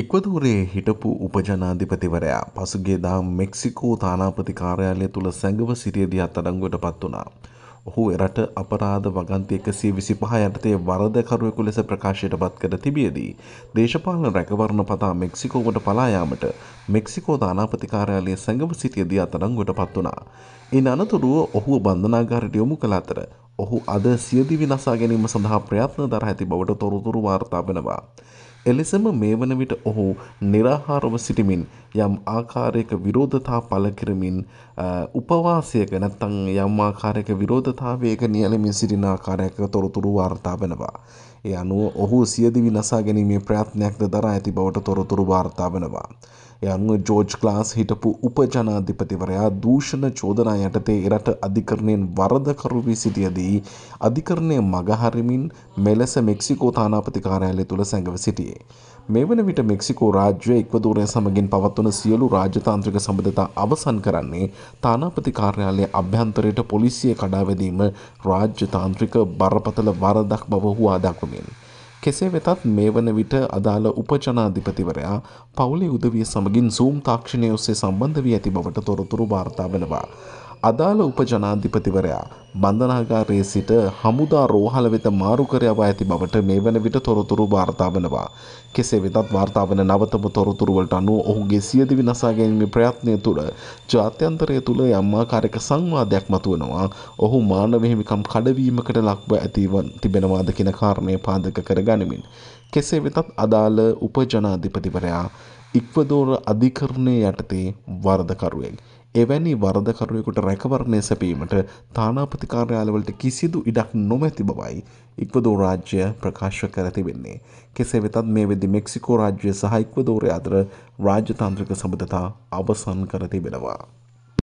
ඉක්වදූරේ හිටපු උපජනාධිපතිවරයා පසුගේ දා මෙක්සිකෝ තානාපති කාර්යාලය තුළ සැඟව සිටියදී අත්අඩංගුවට පත් වුණා. ඔහු එරට අපරාධ වගන්ති එකසේ විසි පහ යටතේ වරදකරුවෙකු ලෙස ප්‍රකාශයට පත් කර තිබියදී. දේශපාලන රැකවරණ පතා මෙක්සිකෝවට පලායාමට මෙක්සිකෝ දානාපතිකාරයාලය සැඟව සිටියදී අත්අඩංගුවට පත් වුණා. ඉන් අනතුරුව ඔහු බන්ධනාගාරට යොමු කළ අතර ඔහු අද සියදිවි නසා ගැනීම සඳහා ප්‍රයත්න දර ඇති බවට තොරතුරු වාර්තා වෙනවා. එලෙසම මේ වන විට ඔහු निराහාරව සිටිමින් යම් ආකාරයක විරෝධතා පළ කරමින් උපවාසයක නැත්නම් යම් ආකාරයක විරෝධතාවයක නියැලෙමින් සිටින ආකාරයක තොරතුරු වාර්තා වෙනවා. ඒ අනුව ඔහු සියදිවි නසා ගැනීමේ ප්‍රයත්නයක්ද දරා ඇති බවට තොරතුරු වාර්තා වෙනවා. ඒ අනුව ජෝජ් ක්ලාස් හිටපු උපජනාධිපතිවරයා දූෂණ චෝදනා යටතේ එරට අධිකරණයෙන් වරදකරු වී සිටියදී අධිකරණය මගහරිමින් මෙලෙස මෙක්සිකෝ තානාපති කාර්යාලය තුළ සැඟව සිටියේ. මේ වන විට මෙක්සිකෝ රාජ්‍ය එක්වදූරය සමගින් පවත්වන සියලු රාජතාන්ත්‍රික සබඳතා අවසන් කරන්නේ තානාපති කාර්යාලය අභ්‍යන්තරයට පොලිසිය කඩාවැදීම රාජ්‍යතාන්ත්‍රික බරපතල වරදක් බව හුවා දක්වමින්. කෙසේ වෙතත් මේ වන විට අදාළ උපජනාධිපතිවරයා පවුලේ උදවිය සමගින් සූම් තාක්ෂණය ඔස්සේ සම්බන්ධ වී ඇති බවට තොරතුරු වාර්තා වෙනවා. අදාළ උපජනාධිපතිවරයා බන්ධනාගාරයේ සිට හමුදා රෝහල වෙත මාරු කර යවා ඇති බවට මේ වන විට තොරතුරු වාර්තා වනවා. කෙසේ වෙතත් වාර්තා වන නවතම තොරතුරු වලට අනුව ඔහුගේ සියදිවි නසා ගැනීමේ ප්‍රයත්නය තුළ ජාත්‍යන්තරය තුළ යම් ආකාරයක සංවාදයක් මතුවනවා. ඔහු මානව හිමිකම් කඩවීමකට ලක්ව ඇතිව තිබෙනවාද කියන කාරණය පාදක කර ගනිමින්. කෙසේ වෙතත් අදාළ උපජනාධිපතිවරයා ඉක්වදෝර අධිකරණය යටතේ වරදකරුවෙක්. එවැනි වරදකරුවෙකුට රැකවරණය සැපීමට තානාපති කාර්යාලවලට කිසිදු ඉඩක් නොමැති බවයි ඉක්වදෝ රාජ්‍ය ප්‍රකාශ කර තිබෙන්නේ. කෙසේ වෙතත් මේ වෙද්දි මෙක්සිකෝ රාජ්‍ය සහ ඉක්වදෝරය අතර රාජ්‍යතාන්ත්‍රික සබඳතා අවසන් කර තිබෙනවා.